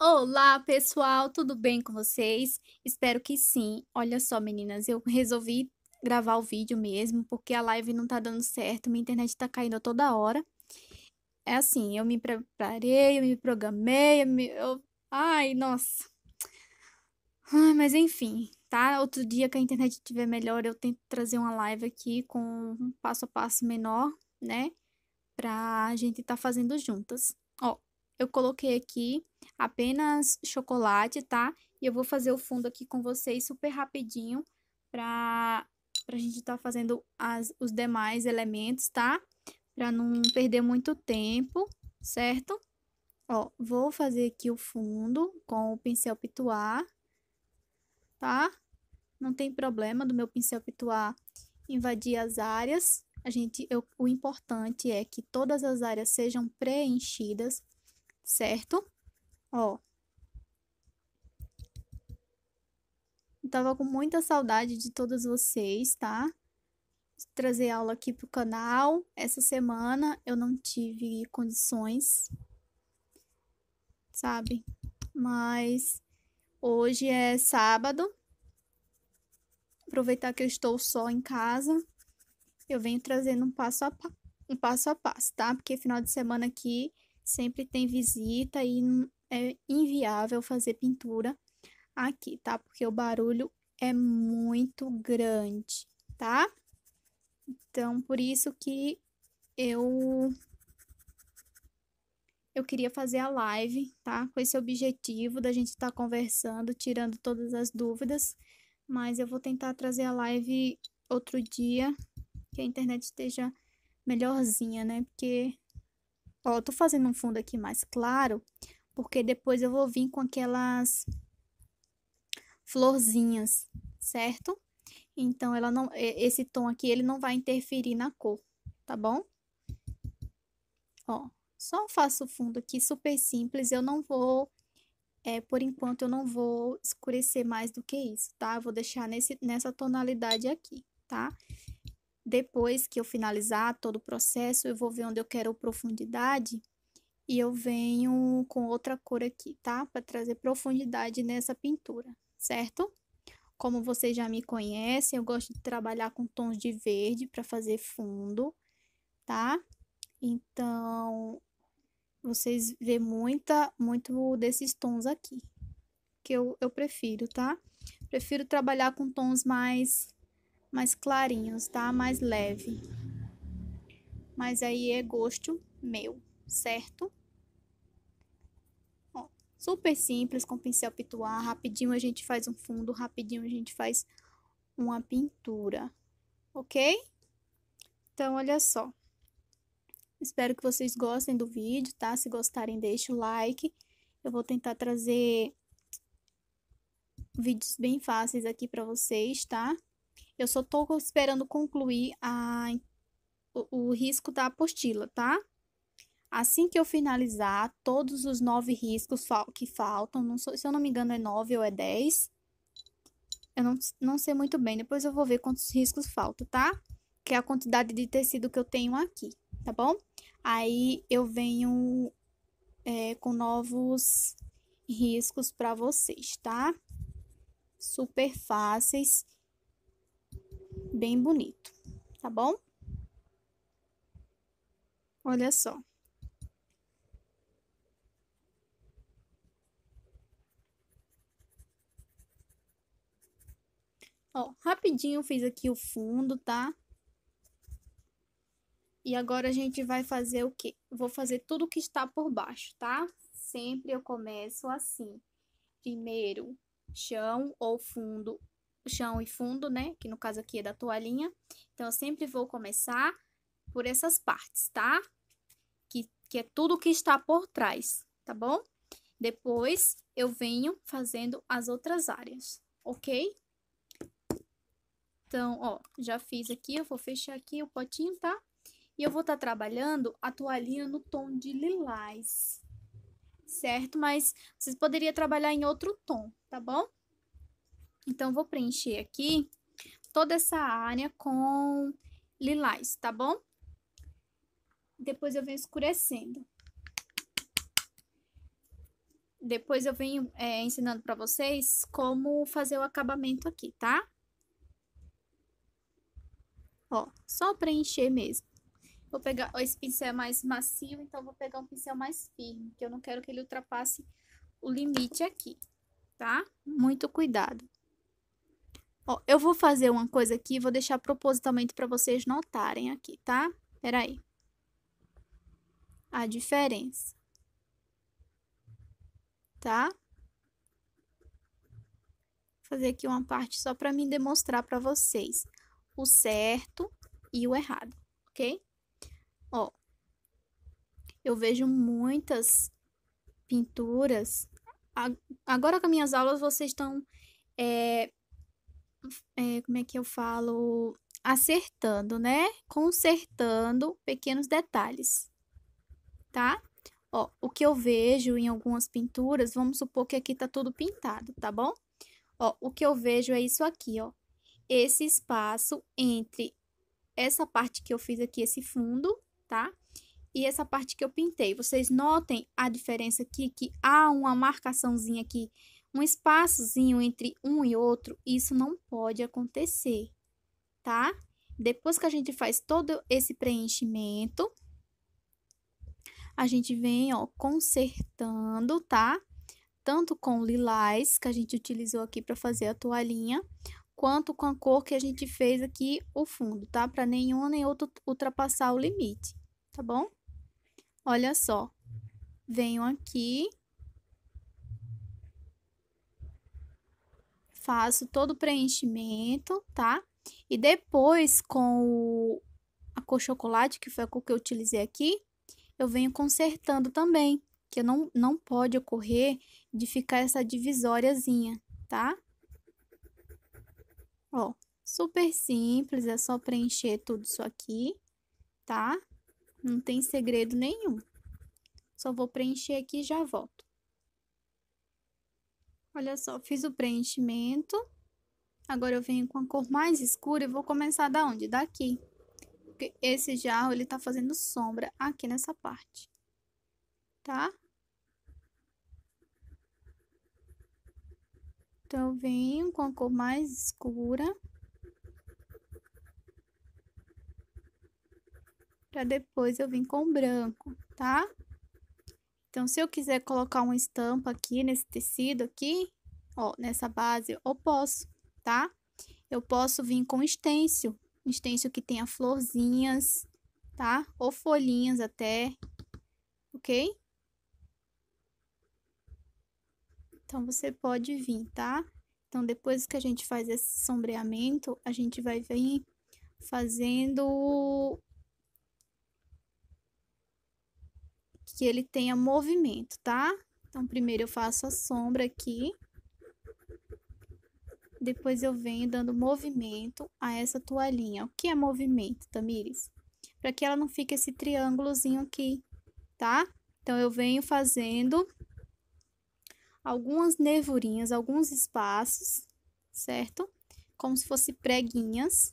Olá, pessoal, tudo bem com vocês? Espero que sim. Olha só, meninas, eu resolvi gravar o vídeo mesmo, porque a live não tá dando certo, minha internet tá caindo toda hora. É assim, eu me preparei, eu me programei, eu me... Eu... Ai, nossa. Ai, mas enfim, tá? Outro dia que a internet estiver melhor, eu tento trazer uma live aqui com um passo a passo menor, né? Pra gente tá fazendo juntas. Ó, eu coloquei aqui apenas chocolate, tá? E eu vou fazer o fundo aqui com vocês super rapidinho pra, pra gente tá fazendo as, os demais elementos, tá? Pra não perder muito tempo, certo? Ó, vou fazer aqui o fundo com o pincel pituar, tá? Não tem problema do meu pincel pituar invadir as áreas. A gente, eu, o importante é que todas as áreas sejam preenchidas, certo? Ó. Eu tava com muita saudade de todos vocês, tá? trazer aula aqui pro canal. Essa semana eu não tive condições, sabe? Mas hoje é sábado. Aproveitar que eu estou só em casa, eu venho trazendo um passo a pa um passo a passo, tá? Porque final de semana aqui sempre tem visita e é inviável fazer pintura aqui, tá? Porque o barulho é muito grande, tá? Então, por isso que eu eu queria fazer a live, tá? Com esse objetivo da gente estar tá conversando, tirando todas as dúvidas, mas eu vou tentar trazer a live outro dia, que a internet esteja melhorzinha, né? Porque ó, tô fazendo um fundo aqui mais claro, porque depois eu vou vir com aquelas florzinhas, certo? Então ela não esse tom aqui ele não vai interferir na cor, tá bom? Ó, só faço o fundo aqui super simples, eu não vou é, por enquanto eu não vou escurecer mais do que isso, tá? vou deixar nesse, nessa tonalidade aqui, tá? Depois que eu finalizar todo o processo, eu vou ver onde eu quero profundidade e eu venho com outra cor aqui, tá? Para trazer profundidade nessa pintura, certo? Como vocês já me conhecem, eu gosto de trabalhar com tons de verde para fazer fundo, tá? Então, vocês vê muita, muito desses tons aqui, que eu, eu prefiro, tá? Prefiro trabalhar com tons mais, mais clarinhos, tá? Mais leve. Mas aí é gosto meu, certo? Super simples, com pincel pituar, rapidinho a gente faz um fundo, rapidinho a gente faz uma pintura, ok? Então, olha só. Espero que vocês gostem do vídeo, tá? Se gostarem, deixe o like. Eu vou tentar trazer vídeos bem fáceis aqui para vocês, tá? Eu só tô esperando concluir a, o, o risco da apostila, tá? Assim que eu finalizar todos os nove riscos que faltam, sou, se eu não me engano é nove ou é dez, eu não, não sei muito bem, depois eu vou ver quantos riscos faltam, tá? Que é a quantidade de tecido que eu tenho aqui, tá bom? Aí eu venho é, com novos riscos para vocês, tá? Super fáceis, bem bonito, tá bom? Olha só. Ó, rapidinho fiz aqui o fundo, tá? E agora a gente vai fazer o quê? Vou fazer tudo que está por baixo, tá? Sempre eu começo assim. Primeiro, chão ou fundo, chão e fundo, né? Que no caso aqui é da toalhinha. Então, eu sempre vou começar por essas partes, tá? Que, que é tudo que está por trás, tá bom? Depois, eu venho fazendo as outras áreas, ok? Então, ó, já fiz aqui, eu vou fechar aqui o potinho, tá? E eu vou estar tá trabalhando a toalhinha no tom de lilás, certo? Mas vocês poderiam trabalhar em outro tom, tá bom? Então, vou preencher aqui toda essa área com lilás, tá bom? Depois eu venho escurecendo. Depois eu venho é, ensinando pra vocês como fazer o acabamento aqui, tá? Ó, só preencher mesmo. Vou pegar, esse pincel é mais macio, então vou pegar um pincel mais firme, que eu não quero que ele ultrapasse o limite aqui, tá? Muito cuidado. Ó, eu vou fazer uma coisa aqui, vou deixar propositalmente para vocês notarem aqui, tá? Peraí. A diferença. Tá? Vou fazer aqui uma parte só para mim demonstrar para vocês o certo e o errado, ok? Ó, eu vejo muitas pinturas. Agora com minhas aulas vocês estão, é, é, como é que eu falo, acertando, né? Consertando pequenos detalhes, tá? Ó, o que eu vejo em algumas pinturas, vamos supor que aqui tá tudo pintado, tá bom? Ó, o que eu vejo é isso aqui, ó esse espaço entre essa parte que eu fiz aqui, esse fundo, tá? E essa parte que eu pintei. Vocês notem a diferença aqui, que há uma marcaçãozinha aqui, um espaçozinho entre um e outro. Isso não pode acontecer, tá? Depois que a gente faz todo esse preenchimento, a gente vem, ó, consertando, tá? Tanto com lilás, que a gente utilizou aqui para fazer a toalhinha, quanto com a cor que a gente fez aqui o fundo, tá? Para nenhum nem outro ultrapassar o limite, tá bom? Olha só. Venho aqui. Faço todo o preenchimento, tá? E depois, com o, a cor chocolate, que foi a cor que eu utilizei aqui, eu venho consertando também. Que não, não pode ocorrer de ficar essa divisóriazinha, tá? Ó, super simples, é só preencher tudo isso aqui, tá? Não tem segredo nenhum. Só vou preencher aqui e já volto. Olha só, fiz o preenchimento. Agora eu venho com a cor mais escura e vou começar da onde? Daqui. Porque esse jarro, ele tá fazendo sombra aqui nessa parte. Tá? Então, eu venho com a cor mais escura. Pra depois eu vim com branco, tá? Então, se eu quiser colocar uma estampa aqui nesse tecido aqui, ó, nessa base, eu posso, tá? Eu posso vir com stencil, stencil que tenha florzinhas, tá? Ou folhinhas até, ok? Então, você pode vir, tá? Então, depois que a gente faz esse sombreamento, a gente vai vir fazendo que ele tenha movimento, tá? Então, primeiro eu faço a sombra aqui. Depois eu venho dando movimento a essa toalhinha. O que é movimento, Tamires? Para que ela não fique esse triângulozinho aqui, tá? Então, eu venho fazendo algumas nervurinhas, alguns espaços, certo? Como se fosse preguinhas,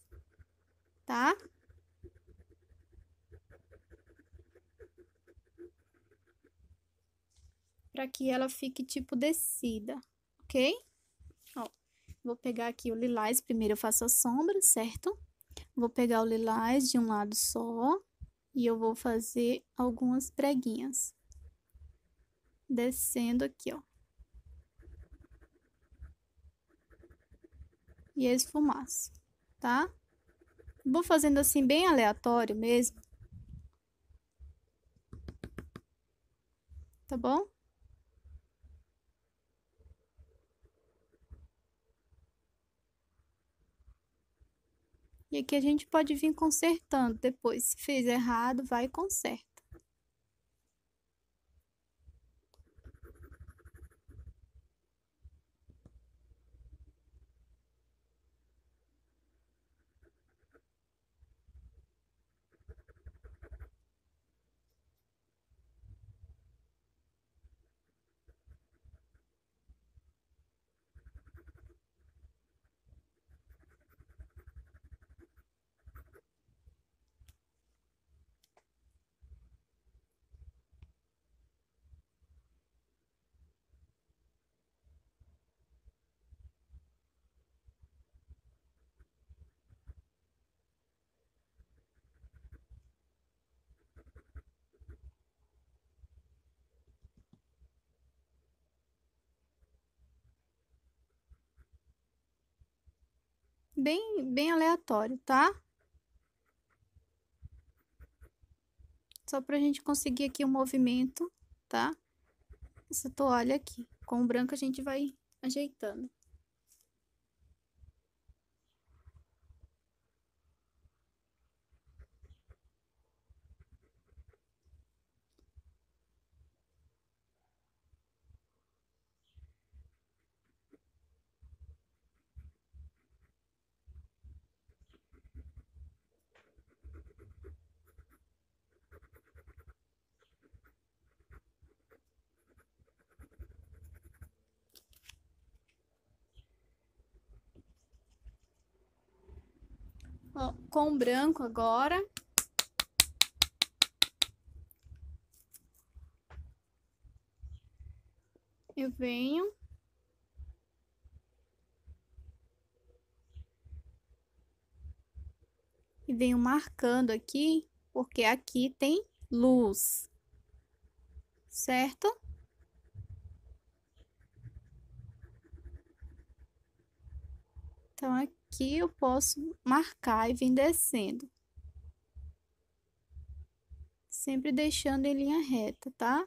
tá? Para que ela fique tipo descida, ok? Ó, vou pegar aqui o lilás, primeiro eu faço a sombra, certo? Vou pegar o lilás de um lado só e eu vou fazer algumas preguinhas. Descendo aqui, ó. e esfumaça, tá? Vou fazendo assim bem aleatório mesmo. Tá bom? E aqui a gente pode vir consertando depois. Se fez errado, vai e conserta. bem, bem aleatório, tá? Só pra gente conseguir aqui o um movimento, tá? Essa toalha aqui. Com o branco a gente vai ajeitando. com branco agora. Eu venho. E venho marcando aqui, porque aqui tem luz. Certo? Então, aqui aqui eu posso marcar e vir descendo. Sempre deixando em linha reta, tá?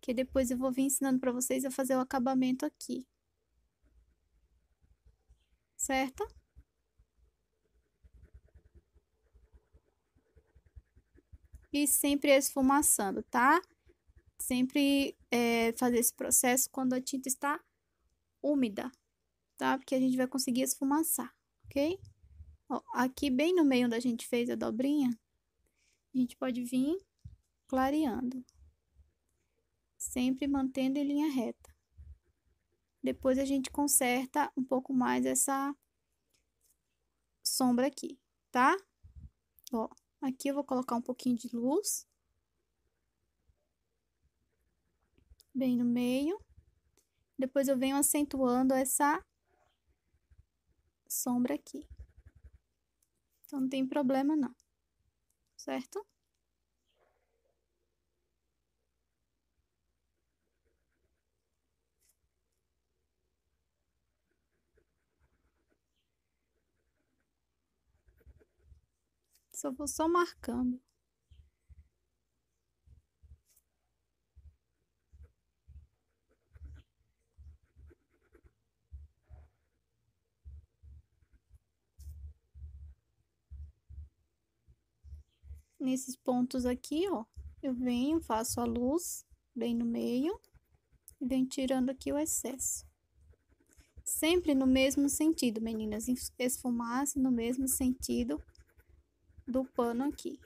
Que depois eu vou vir ensinando para vocês a fazer o acabamento aqui. Certo? E sempre esfumaçando, tá? Sempre é, fazer esse processo quando a tinta está úmida, tá? Porque a gente vai conseguir esfumaçar ok? Ó, aqui bem no meio onde a gente fez a dobrinha, a gente pode vir clareando. Sempre mantendo em linha reta. Depois a gente conserta um pouco mais essa sombra aqui, tá? Ó, aqui eu vou colocar um pouquinho de luz. Bem no meio. Depois eu venho acentuando essa sombra aqui. Então não tem problema não, certo? Só vou só marcando. nesses pontos aqui, ó, eu venho, faço a luz bem no meio e venho tirando aqui o excesso. Sempre no mesmo sentido, meninas, Esfumasse no mesmo sentido do pano aqui.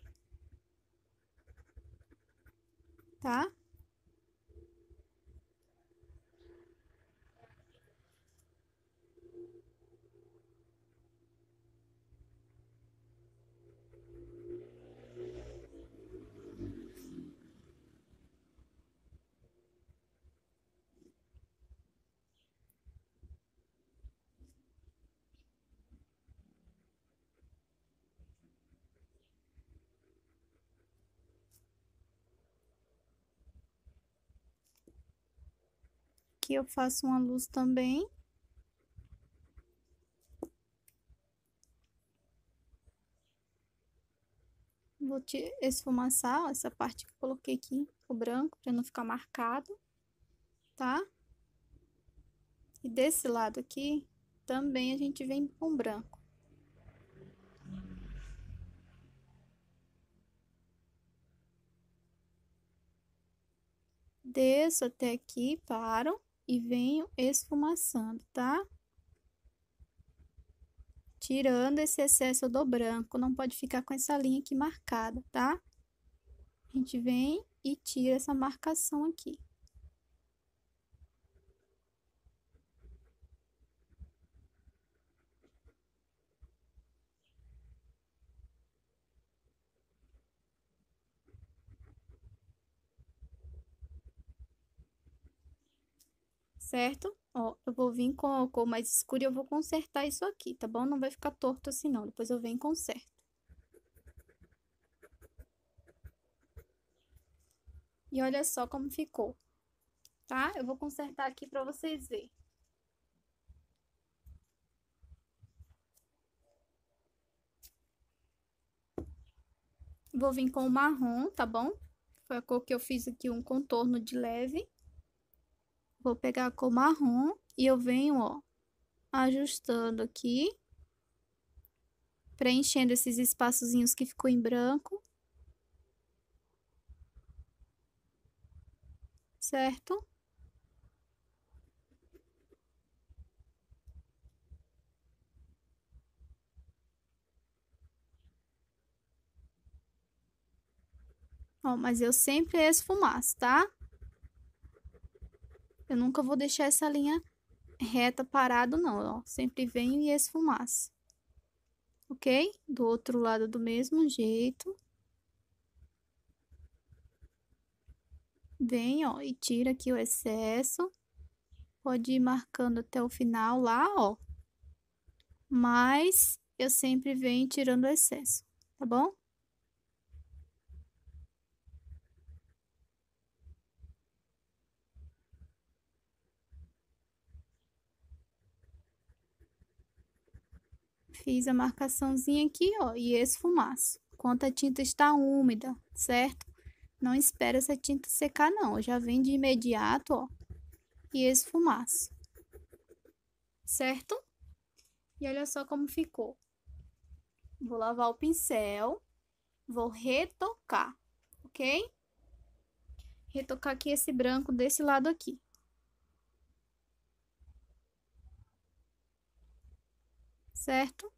Tá? aqui eu faço uma luz também. Vou esfumaçar ó, essa parte que eu coloquei aqui, o branco, para não ficar marcado, tá? E desse lado aqui, também a gente vem com branco. desço até aqui, paro e venho esfumaçando, tá? Tirando esse excesso do branco, não pode ficar com essa linha aqui marcada, tá? A gente vem e tira essa marcação aqui. certo? Ó, eu vou vir com a cor mais escura e eu vou consertar isso aqui, tá bom? Não vai ficar torto assim, não. Depois eu venho e conserto. E olha só como ficou, tá? Eu vou consertar aqui pra vocês verem. Vou vir com o marrom, tá bom? Foi a cor que eu fiz aqui um contorno de leve. Vou pegar a cor marrom e eu venho, ó, ajustando aqui. Preenchendo esses espaçozinhos que ficou em branco. Certo? Ó, mas eu sempre esfumaço, tá? Eu nunca vou deixar essa linha reta parado, não, ó. Sempre venho e esfumaço. Ok? Do outro lado do mesmo jeito. Vem, ó, e tira aqui o excesso. Pode ir marcando até o final lá, ó. Mas, eu sempre venho tirando o excesso, tá bom? Fiz a marcaçãozinha aqui, ó, e esfumaço. Quanto a tinta está úmida, certo? Não espera essa tinta secar, não. Já vem de imediato, ó, e esfumaço. Certo? E olha só como ficou. Vou lavar o pincel, vou retocar, ok? Retocar aqui esse branco desse lado aqui. certo?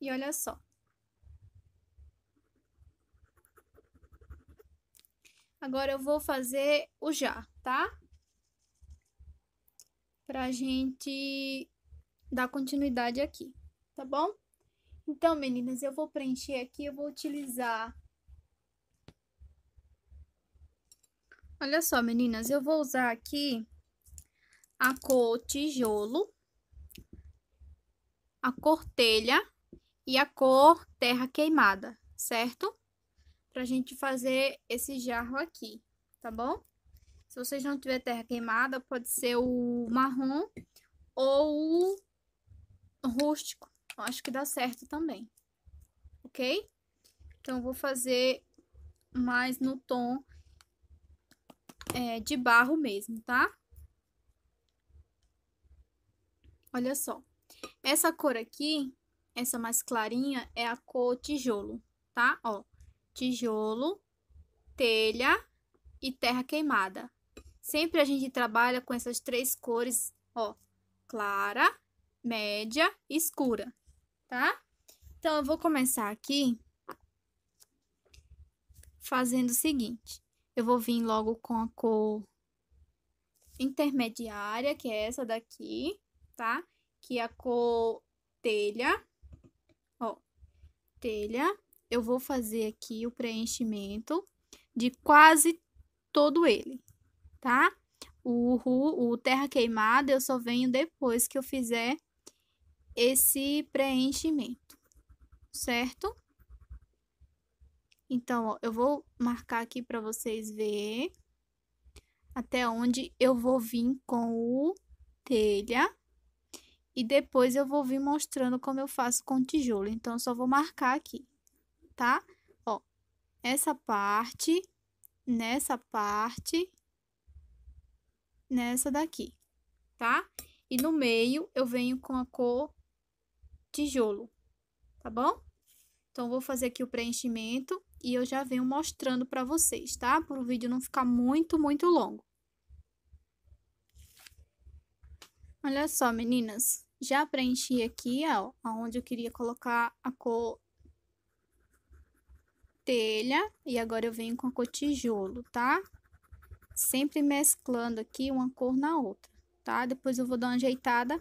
E olha só, Agora eu vou fazer o já, tá? Pra gente dar continuidade aqui, tá bom? Então, meninas, eu vou preencher aqui, eu vou utilizar... Olha só, meninas, eu vou usar aqui a cor tijolo, a cor telha e a cor terra queimada, certo? pra gente fazer esse jarro aqui, tá bom? Se vocês não tiver terra queimada, pode ser o marrom ou o rústico. Eu acho que dá certo também, ok? Então, eu vou fazer mais no tom é, de barro mesmo, tá? Olha só. Essa cor aqui, essa mais clarinha, é a cor tijolo, tá? Ó, tijolo, telha e terra queimada. Sempre a gente trabalha com essas três cores, ó, clara, média e escura, tá? Então, eu vou começar aqui fazendo o seguinte. Eu vou vir logo com a cor intermediária, que é essa daqui, tá? Que é a cor telha, ó, telha eu vou fazer aqui o preenchimento de quase todo ele, tá? O, o, o terra queimada eu só venho depois que eu fizer esse preenchimento, certo? Então, ó, eu vou marcar aqui para vocês verem até onde eu vou vir com o telha. E depois eu vou vir mostrando como eu faço com tijolo. Então, eu só vou marcar aqui tá? Ó, essa parte, nessa parte, nessa daqui, tá? E no meio eu venho com a cor tijolo, tá bom? Então, vou fazer aqui o preenchimento e eu já venho mostrando para vocês, tá? Para o vídeo não ficar muito, muito longo. Olha só, meninas, já preenchi aqui, ó, aonde eu queria colocar a cor telha e agora eu venho com a cor tijolo, tá? Sempre mesclando aqui uma cor na outra, tá? Depois eu vou dar uma ajeitada,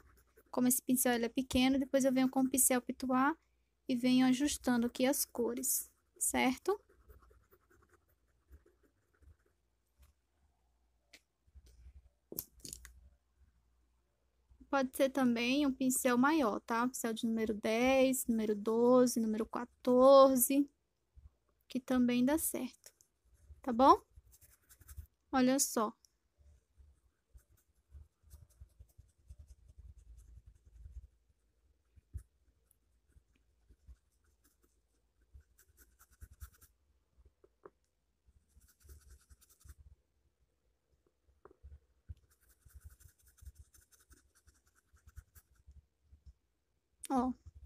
como esse pincel ele é pequeno, depois eu venho com o pincel pituar e venho ajustando aqui as cores, certo? pode ser também um pincel maior, tá? Um pincel de número 10, número 12, número 14 que também dá certo, tá bom? Olha só,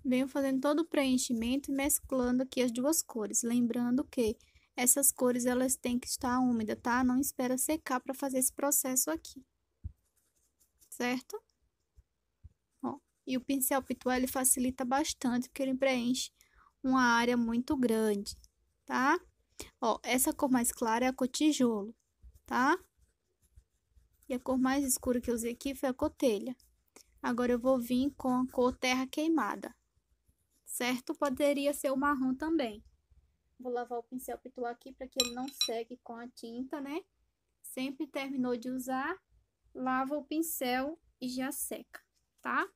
Venho fazendo todo o preenchimento e mesclando aqui as duas cores. Lembrando que essas cores, elas têm que estar úmidas, tá? Não espera secar para fazer esse processo aqui. Certo? Ó, e o pincel pituá, ele facilita bastante, porque ele preenche uma área muito grande, tá? Ó, essa cor mais clara é a cor tijolo, tá? E a cor mais escura que eu usei aqui foi a cotelha. Agora, eu vou vir com a cor terra queimada certo? Poderia ser o marrom também. Vou lavar o pincel pitu aqui para que ele não segue com a tinta, né? Sempre terminou de usar, lava o pincel e já seca, tá?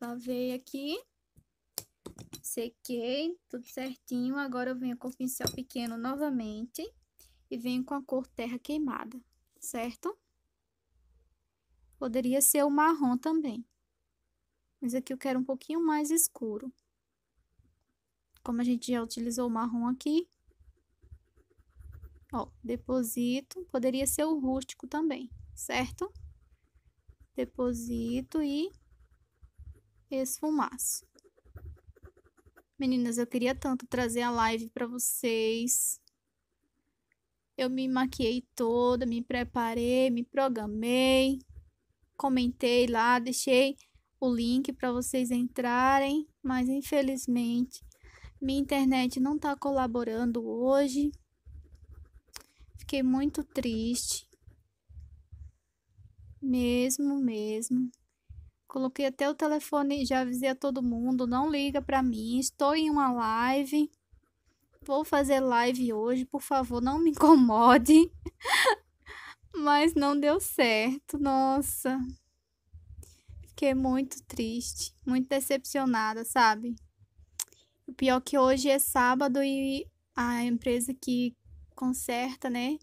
Lavei aqui, sequei, tudo certinho. Agora eu venho com o pincel pequeno novamente e venho com a cor terra queimada, certo? Poderia ser o marrom também. Mas aqui eu quero um pouquinho mais escuro. Como a gente já utilizou o marrom aqui. Ó, deposito. Poderia ser o rústico também, certo? Deposito e esfumaço. Meninas, eu queria tanto trazer a live para vocês. Eu me maquiei toda, me preparei, me programei, comentei lá, deixei o link para vocês entrarem, mas infelizmente minha internet não está colaborando hoje. Fiquei muito triste. Mesmo, mesmo. Coloquei até o telefone, já avisei a todo mundo, não liga para mim, estou em uma live. Vou fazer live hoje, por favor, não me incomode. Mas não deu certo, nossa. Fiquei muito triste, muito decepcionada, sabe? O pior que hoje é sábado e a empresa que conserta, né?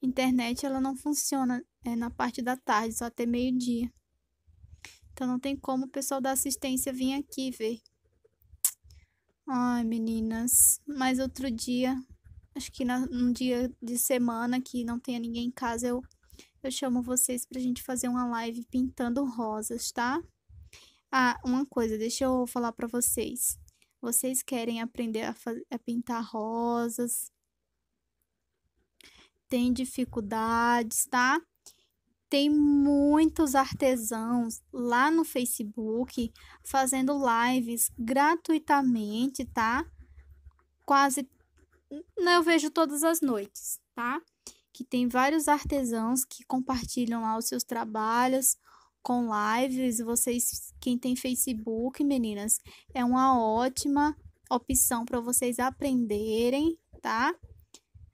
Internet ela não funciona é na parte da tarde, só até meio-dia. Então não tem como o pessoal da assistência vir aqui ver. Ai, meninas, mas outro dia, acho que na, um dia de semana que não tenha ninguém em casa, eu eu chamo vocês pra gente fazer uma live pintando rosas, tá? Ah, uma coisa, deixa eu falar para vocês. Vocês querem aprender a, a pintar rosas? Tem dificuldades, tá? Tem muitos artesãos lá no Facebook fazendo lives gratuitamente, tá? Quase eu vejo todas as noites, tá? que tem vários artesãos que compartilham lá os seus trabalhos com lives. Vocês, quem tem Facebook, meninas, é uma ótima opção para vocês aprenderem, tá?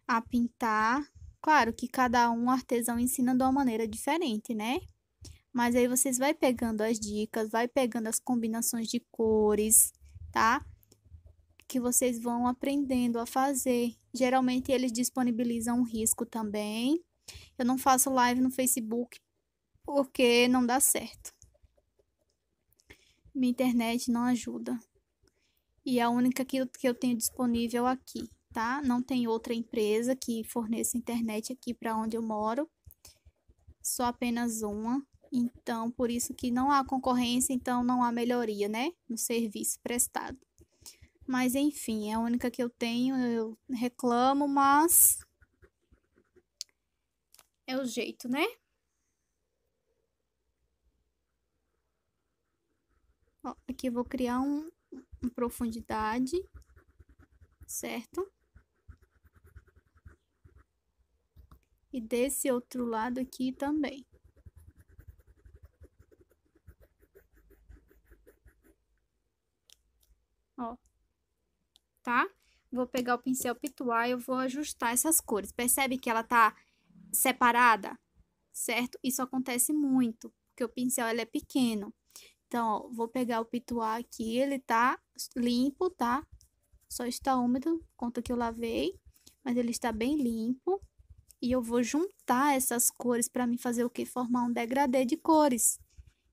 A pintar. Claro que cada um artesão ensina de uma maneira diferente, né? Mas aí vocês vai pegando as dicas, vai pegando as combinações de cores, tá? Que vocês vão aprendendo a fazer. Geralmente eles disponibilizam um risco também. Eu não faço live no Facebook porque não dá certo. Minha internet não ajuda. E é a única que eu, que eu tenho disponível aqui, tá? Não tem outra empresa que forneça internet aqui para onde eu moro. Só apenas uma. Então, por isso que não há concorrência, então não há melhoria, né? No serviço prestado. Mas enfim, é a única que eu tenho, eu reclamo, mas é o jeito, né? Ó, aqui eu vou criar um, um profundidade, certo? E desse outro lado aqui também. Ó, tá? Vou pegar o pincel pituar e eu vou ajustar essas cores. Percebe que ela tá separada, certo? Isso acontece muito, porque o pincel ele é pequeno. Então, ó, vou pegar o pituar aqui, ele tá limpo, tá? Só está úmido, conta que eu lavei, mas ele está bem limpo. E eu vou juntar essas cores para me fazer o que? Formar um degradê de cores.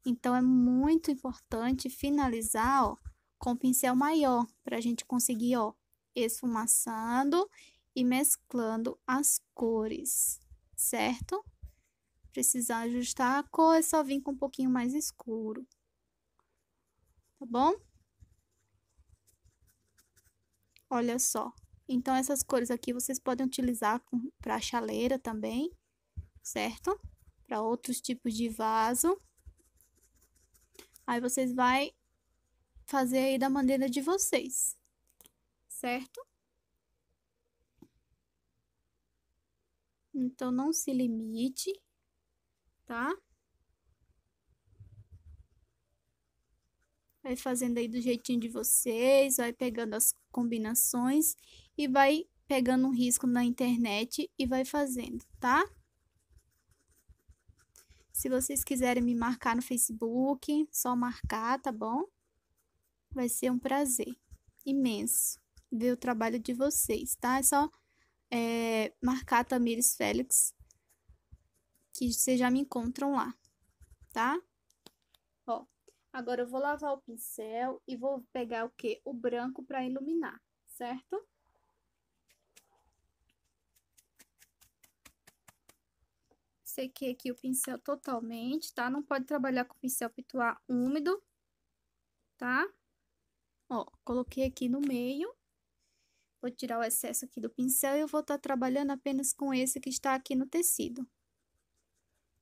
Então, é muito importante finalizar, ó, com o pincel maior, para a gente conseguir, ó, esfumaçando e mesclando as cores, certo? Precisar ajustar a cor, é só vir com um pouquinho mais escuro, tá bom? Olha só. Então, essas cores aqui vocês podem utilizar para chaleira também, certo? Para outros tipos de vaso. Aí, vocês vai fazer aí da maneira de vocês, certo? Então, não se limite, tá? Vai fazendo aí do jeitinho de vocês, vai pegando as combinações e vai pegando um risco na internet e vai fazendo, tá? Se vocês quiserem me marcar no Facebook, só marcar, tá bom? Vai ser um prazer imenso ver o trabalho de vocês, tá? É só é, marcar Tamires Félix, que vocês já me encontram lá, tá? Ó, agora eu vou lavar o pincel e vou pegar o que? O branco para iluminar, certo? Sequei aqui o pincel totalmente, tá? Não pode trabalhar com pincel pituar úmido, tá? Tá? Ó, coloquei aqui no meio. Vou tirar o excesso aqui do pincel e eu vou estar tá trabalhando apenas com esse que está aqui no tecido.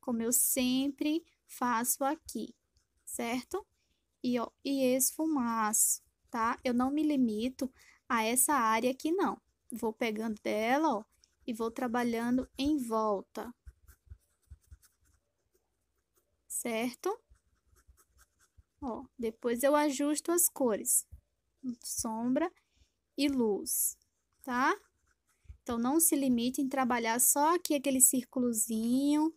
Como eu sempre faço aqui, certo? E, ó, e esfumaço, tá? Eu não me limito a essa área aqui, não. Vou pegando dela, ó, e vou trabalhando em volta. Certo? Ó, depois eu ajusto as cores sombra e luz, tá? Então, não se limite em trabalhar só aqui aquele círculozinho,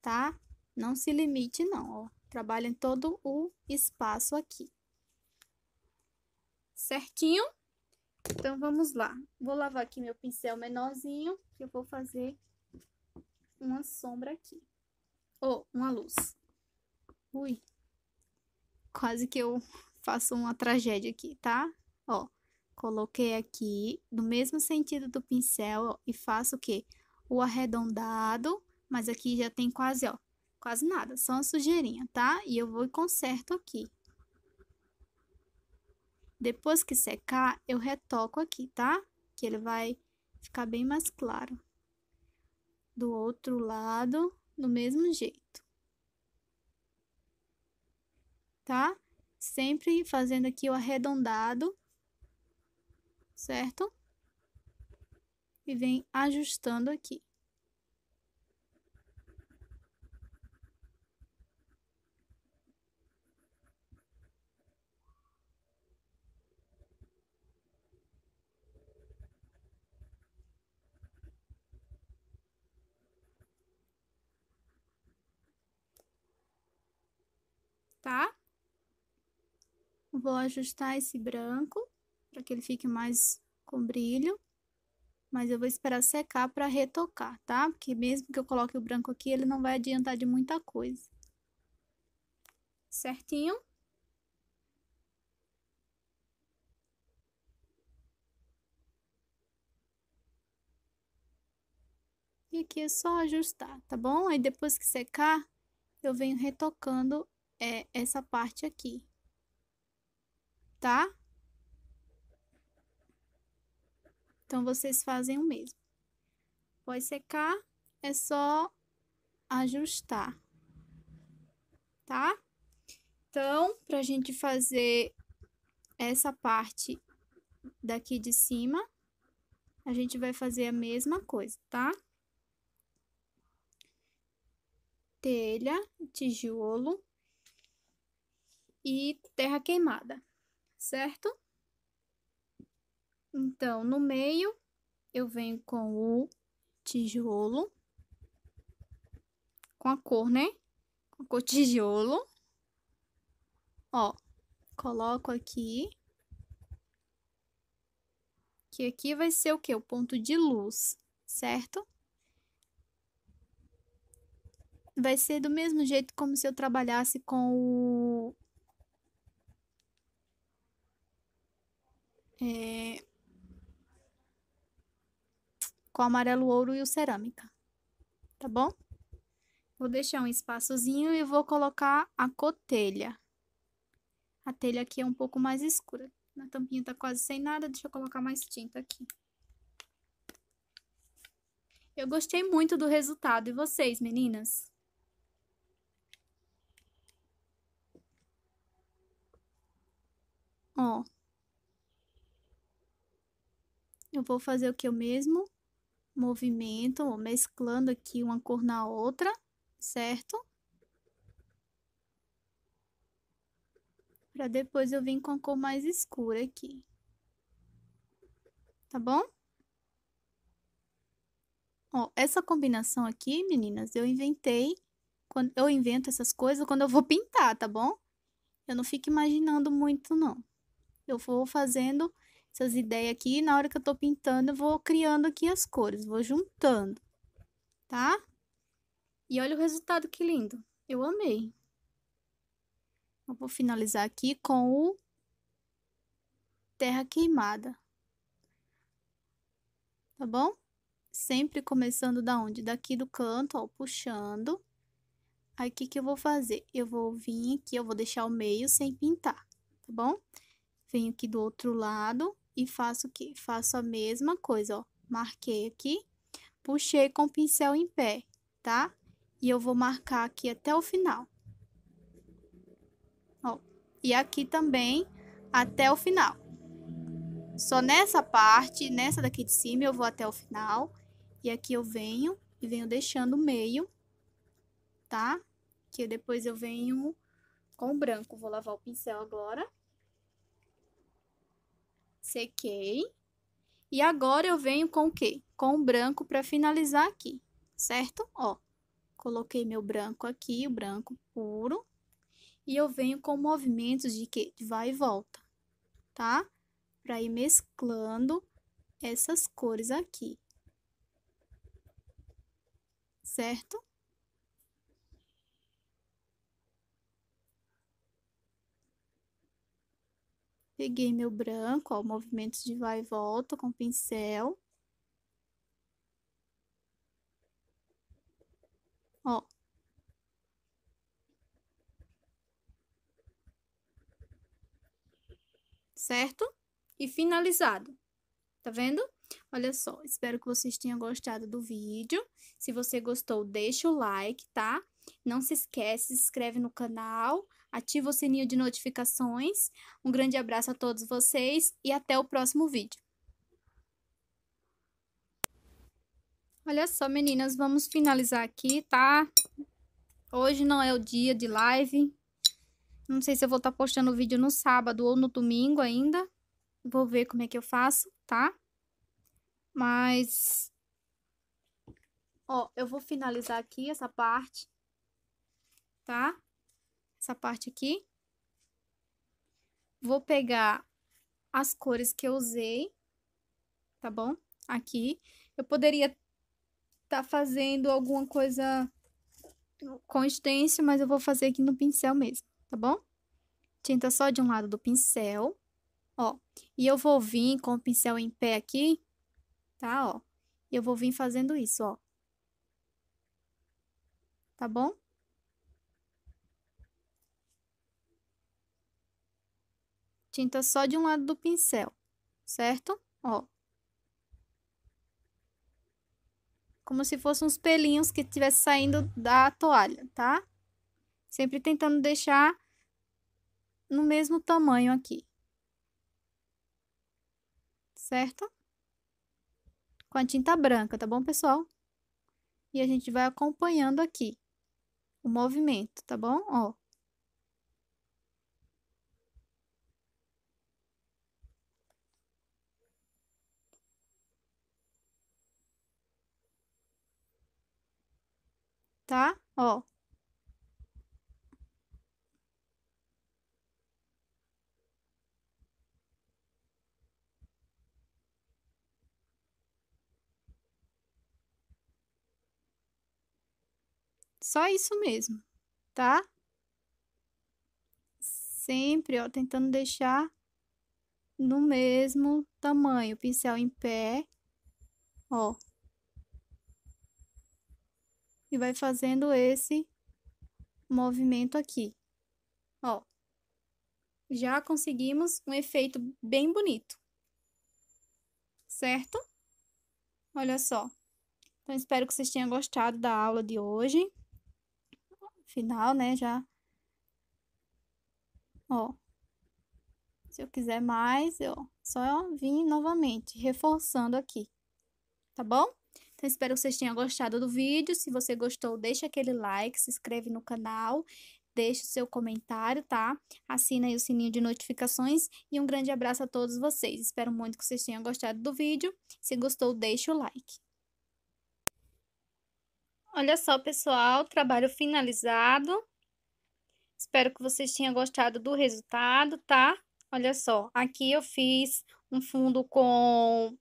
tá? Não se limite, não, ó. Trabalha em todo o espaço aqui. Certinho? Então, vamos lá. Vou lavar aqui meu pincel menorzinho, que eu vou fazer uma sombra aqui. Ou, oh, uma luz. Ui, quase que eu faço uma tragédia aqui, tá? Ó, coloquei aqui do mesmo sentido do pincel ó, e faço o quê? O arredondado, mas aqui já tem quase, ó, quase nada, só uma sujeirinha, tá? E eu vou e conserto aqui. Depois que secar, eu retoco aqui, tá? Que ele vai ficar bem mais claro. Do outro lado, do mesmo jeito. Tá? sempre fazendo aqui o arredondado, certo? E vem ajustando aqui. Tá? vou ajustar esse branco para que ele fique mais com brilho. Mas eu vou esperar secar para retocar, tá? Porque mesmo que eu coloque o branco aqui, ele não vai adiantar de muita coisa. Certinho? E aqui é só ajustar, tá bom? Aí depois que secar, eu venho retocando é, essa parte aqui tá? Então, vocês fazem o mesmo. Pode secar, é só ajustar, tá? Então, pra gente fazer essa parte daqui de cima, a gente vai fazer a mesma coisa, tá? Telha, tijolo e terra queimada certo? Então, no meio, eu venho com o tijolo, com a cor, né? Com a cor tijolo. Ó, coloco aqui. Que aqui vai ser o quê? O ponto de luz, certo? Vai ser do mesmo jeito como se eu trabalhasse com o é, com amarelo ouro e o cerâmica, tá bom? Vou deixar um espaçozinho e vou colocar a cotelha. A telha aqui é um pouco mais escura. Na tampinha tá quase sem nada, deixa eu colocar mais tinta aqui. Eu gostei muito do resultado. E vocês, meninas? Ó, eu vou fazer o que? eu mesmo movimento, mesclando aqui uma cor na outra, certo? para depois eu vir com a cor mais escura aqui. Tá bom? Ó, essa combinação aqui, meninas, eu inventei. Quando eu invento essas coisas quando eu vou pintar, tá bom? Eu não fico imaginando muito, não. Eu vou fazendo essas ideias aqui. Na hora que eu tô pintando, eu vou criando aqui as cores, vou juntando, tá? E olha o resultado que lindo. Eu amei. Eu vou finalizar aqui com o terra queimada. Tá bom? Sempre começando da onde? Daqui do canto, ó, puxando. Aí, o que que eu vou fazer? Eu vou vir aqui, eu vou deixar o meio sem pintar, tá bom? Venho aqui do outro lado, e faço o que faço a mesma coisa, ó. Marquei aqui, puxei com o pincel em pé, tá? E eu vou marcar aqui até o final. Ó, e aqui também até o final. Só nessa parte, nessa daqui de cima, eu vou até o final. E aqui eu venho e venho deixando o meio, tá? Que depois eu venho com o branco. Vou lavar o pincel agora. Sequei. E agora eu venho com o quê? Com o branco para finalizar aqui, certo? Ó, coloquei meu branco aqui, o branco puro. E eu venho com movimentos de quê? De vai e volta, tá? Para ir mesclando essas cores aqui. Certo? Peguei meu branco, ó, movimentos de vai e volta com o pincel. Ó. Certo? E finalizado. Tá vendo? Olha só, espero que vocês tenham gostado do vídeo. Se você gostou, deixa o like, tá? Não se esquece, se inscreve no canal ativa o sininho de notificações. Um grande abraço a todos vocês e até o próximo vídeo. Olha só, meninas, vamos finalizar aqui, tá? Hoje não é o dia de live. Não sei se eu vou estar tá postando o vídeo no sábado ou no domingo ainda. Vou ver como é que eu faço, tá? Mas... Ó, eu vou finalizar aqui essa parte, tá? essa parte aqui. Vou pegar as cores que eu usei, tá bom? Aqui. Eu poderia tá fazendo alguma coisa com stencil, mas eu vou fazer aqui no pincel mesmo, tá bom? Tinta só de um lado do pincel, ó. E eu vou vir com o pincel em pé aqui, tá, ó. E eu vou vir fazendo isso, ó. Tá bom? tinta só de um lado do pincel, certo? Ó. Como se fossem uns pelinhos que estivesse saindo da toalha, tá? Sempre tentando deixar no mesmo tamanho aqui. Certo? Com a tinta branca, tá bom, pessoal? E a gente vai acompanhando aqui o movimento, tá bom? Ó. tá? Ó. Só isso mesmo, tá? Sempre, ó, tentando deixar no mesmo tamanho, pincel em pé, ó e vai fazendo esse movimento aqui. Ó, já conseguimos um efeito bem bonito, certo? Olha só. Então, espero que vocês tenham gostado da aula de hoje. Final, né, já. Ó. Se eu quiser mais, eu só vim novamente, reforçando aqui. Tá bom? Então, espero que vocês tenham gostado do vídeo. Se você gostou, deixa aquele like, se inscreve no canal, deixa o seu comentário, tá? Assina aí o sininho de notificações e um grande abraço a todos vocês. Espero muito que vocês tenham gostado do vídeo. Se gostou, deixa o like. Olha só, pessoal, trabalho finalizado. Espero que vocês tenham gostado do resultado, tá? Olha só, aqui eu fiz um fundo com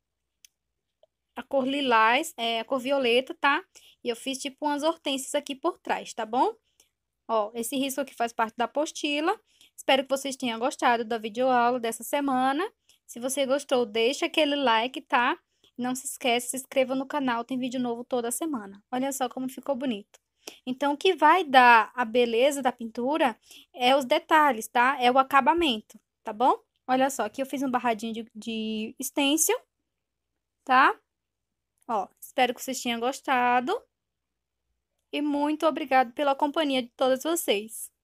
a cor lilás, é, a cor violeta, tá? E eu fiz tipo umas hortênsias aqui por trás, tá bom? Ó, esse risco aqui faz parte da apostila. Espero que vocês tenham gostado da videoaula dessa semana. Se você gostou, deixa aquele like, tá? Não se esquece, se inscreva no canal, tem vídeo novo toda semana. Olha só como ficou bonito. Então, o que vai dar a beleza da pintura é os detalhes, tá? É o acabamento, tá bom? Olha só, aqui eu fiz um barradinho de, de stencil, tá? Ó, espero que vocês tenham gostado. E muito obrigado pela companhia de todas vocês.